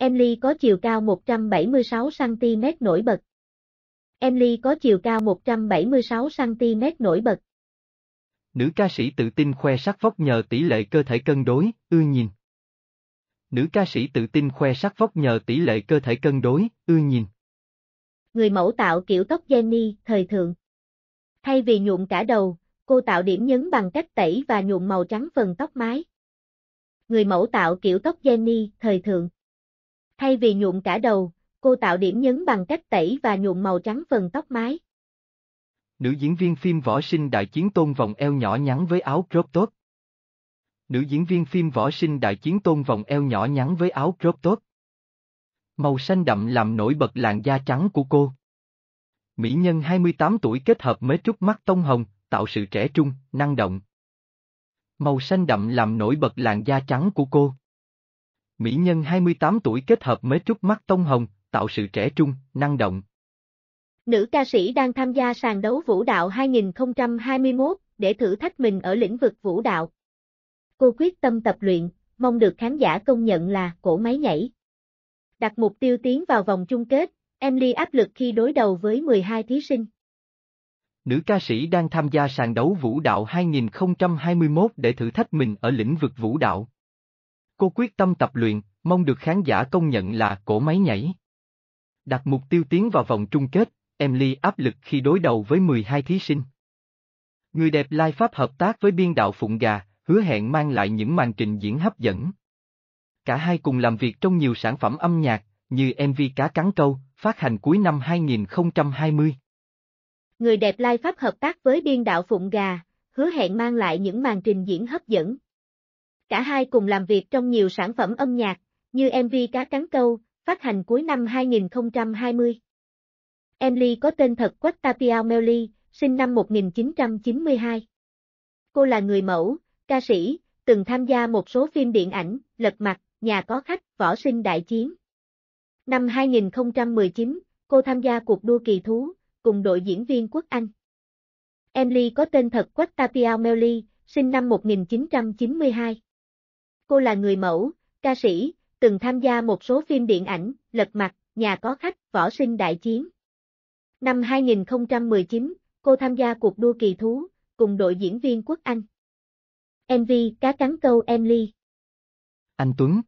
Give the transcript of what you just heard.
Emily có chiều cao 176cm nổi bật. Emily có chiều cao 176cm nổi bật. Nữ ca sĩ tự tin khoe sắc vóc nhờ tỷ lệ cơ thể cân đối, ưa nhìn. Nữ ca sĩ tự tin khoe sắc vóc nhờ tỷ lệ cơ thể cân đối, ưa nhìn. Người mẫu tạo kiểu tóc Jenny, thời thượng. Thay vì nhuộm cả đầu, cô tạo điểm nhấn bằng cách tẩy và nhuộm màu trắng phần tóc mái. Người mẫu tạo kiểu tóc Jenny, thời thượng. Thay vì nhuộm cả đầu, cô tạo điểm nhấn bằng cách tẩy và nhuộm màu trắng phần tóc mái. Nữ diễn viên phim võ sinh đại chiến tôn vòng eo nhỏ nhắn với áo crop top. Nữ diễn viên phim võ sinh đại chiến tôn vòng eo nhỏ nhắn với áo crop top. Màu xanh đậm làm nổi bật làn da trắng của cô. Mỹ nhân 28 tuổi kết hợp mế trúc mắt tông hồng, tạo sự trẻ trung, năng động. Màu xanh đậm làm nổi bật làn da trắng của cô mỹ nhân 28 tuổi kết hợp mấy chút mắt tông hồng, tạo sự trẻ trung, năng động. Nữ ca sĩ đang tham gia sàn đấu vũ đạo 2021 để thử thách mình ở lĩnh vực vũ đạo. Cô quyết tâm tập luyện, mong được khán giả công nhận là cổ máy nhảy. Đặt mục tiêu tiến vào vòng chung kết, Emily áp lực khi đối đầu với 12 thí sinh. Nữ ca sĩ đang tham gia sàn đấu vũ đạo 2021 để thử thách mình ở lĩnh vực vũ đạo. Cô quyết tâm tập luyện, mong được khán giả công nhận là cổ máy nhảy. Đặt mục tiêu tiến vào vòng chung kết, Emily áp lực khi đối đầu với 12 thí sinh. Người đẹp Lai Pháp hợp tác với biên đạo Phụng Gà, hứa hẹn mang lại những màn trình diễn hấp dẫn. Cả hai cùng làm việc trong nhiều sản phẩm âm nhạc, như MV Cá Cắn Câu, phát hành cuối năm 2020. Người đẹp Lai Pháp hợp tác với biên đạo Phụng Gà, hứa hẹn mang lại những màn trình diễn hấp dẫn cả hai cùng làm việc trong nhiều sản phẩm âm nhạc, như MV Cá Cắn Câu, phát hành cuối năm 2020. Emily có tên thật Quách Tapiao Meli, sinh năm 1992. Cô là người mẫu, ca sĩ, từng tham gia một số phim điện ảnh, lật mặt, nhà có khách, võ sinh đại chiến. Năm 2019, cô tham gia cuộc đua kỳ thú, cùng đội diễn viên quốc Anh. Emily có tên thật Quách Tapiao Meli, sinh năm 1992 cô là người mẫu, ca sĩ, từng tham gia một số phim điện ảnh, lật mặt, nhà có khách, võ sinh đại chiến. Năm 2019, cô tham gia cuộc đua kỳ thú, cùng đội diễn viên Quốc Anh. MV Cá cắn câu Emily. Anh Tuấn,